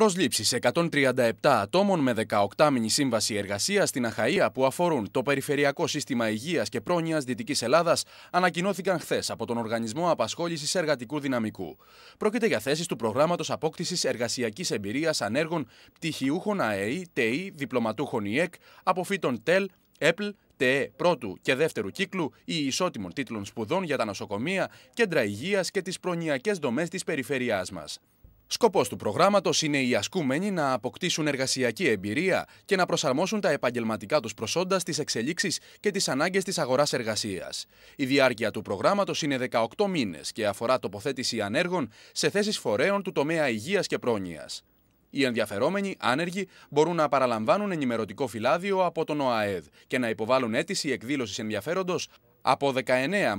Προσλήψεις 137 ατόμων με 18 μήνη σύμβαση εργασίας στην Αχαΐα που αφορούν το Περιφερειακό Σύστημα Υγείας και Πρόνοιας Δυτικής Ελλάδας ανακοινώθηκαν χθες από τον Οργανισμό Απασχόλησης Εργατικού Δυναμικού. Πρόκειται για θέσεις του Προγράμματος Απόκτησης Εργασιακής Εμπειρίας Ανέργων Πτυχιούχων ΑΕΗ, ΤΕΗ, Διπλωματούχων ΙΕΚ, Αποφύτων ΤΕΛ, ΕΠΛ, ΤΕΕ πρώτου και δεύτερου κύκλου ή ισότιμων τίτλων σπουδών για τα νοσοκομεία, κέντρα υγείας και τις προνοιακέ δομές της περιφερειάς μας. Σκοπός του προγράμματος είναι οι ασκούμενοι να αποκτήσουν εργασιακή εμπειρία και να προσαρμόσουν τα επαγγελματικά τους προσόντα στις εξελίξεις και τις ανάγκες της αγορά-εργασία. Η διάρκεια του προγράμματος είναι 18 μήνες και αφορά τοποθέτηση ανέργων σε θέσεις φορέων του τομέα υγείας και πρόνοιας. Οι ενδιαφερόμενοι άνεργοι μπορούν να παραλαμβάνουν ενημερωτικό φυλάδιο από τον ΟΑΕΔ και να υποβάλουν αίτηση εκδήλωσης ενδιαφέροντος από 19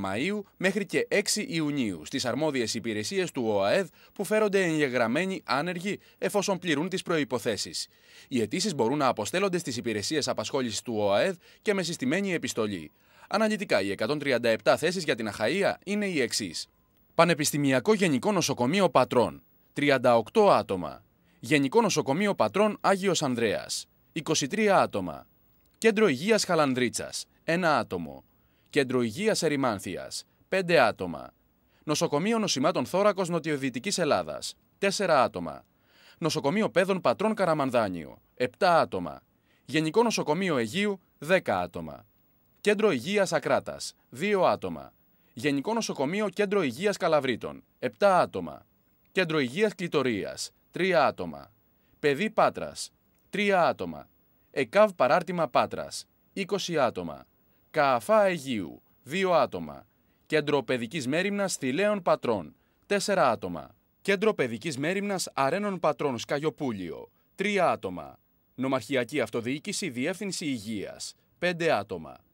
Μαΐου μέχρι και 6 Ιουνίου στις αρμόδιες υπηρεσίες του ΟΑΕΔ που φέρονται εγγεγραμμένοι άνεργοι εφόσον πληρούν τις προϋποθέσεις. Οι αιτήσεις μπορούν να αποστέλλονται στις υπηρεσίες απασχόλησης του ΟΑΕΔ και με συστημένη επιστολή. Αναλυτικά, οι 137 θέσεις για την Αχαΐα είναι οι εξής. Πανεπιστημιακό Γενικό Νοσοκομείο Πατρών 38 άτομα. Γενικό Νοσοκομείο Πατρών Άγιος Ανδρέας 23 άτομα. Κέντρο υγείας Χαλανδρίτσας 1 άτομο. Κέντρο Υγεία Ερημάνθεια, 5 άτομα. Νοσοκομείο Νοσημάτων θόρακος Νοτιοδυτικής Ελλάδας, 4 άτομα. Νοσοκομείο πέδων Πατρών Καραμανδάνιο... 7 άτομα. Γενικό Νοσοκομείο Αιγίου... 10 άτομα. Κέντρο Υγεία Ακράτα, 2 άτομα. Γενικό Νοσοκομείο Κέντρο Υγεία Καλαβρίτων, 7 άτομα. Κέντρο Υγεία Κλητορία, 3 άτομα. Παιδί Πάτρας, 3 άτομα. ΕΚΑΒ Παράρτημα Πάτρας, 20 άτομα. ΚΑΑΦΑ Αιγίου, 2 άτομα. Κέντρο παιδικής Μέριμνας Θηλαίων Πατρών, 4 άτομα. Κέντρο παιδικής Μέριμνας Αρένων Πατρών Σκαγιοπούλιο, 3 άτομα. Νομαρχιακή Αυτοδιοίκηση Διεύθυνση Υγείας, 5 άτομα.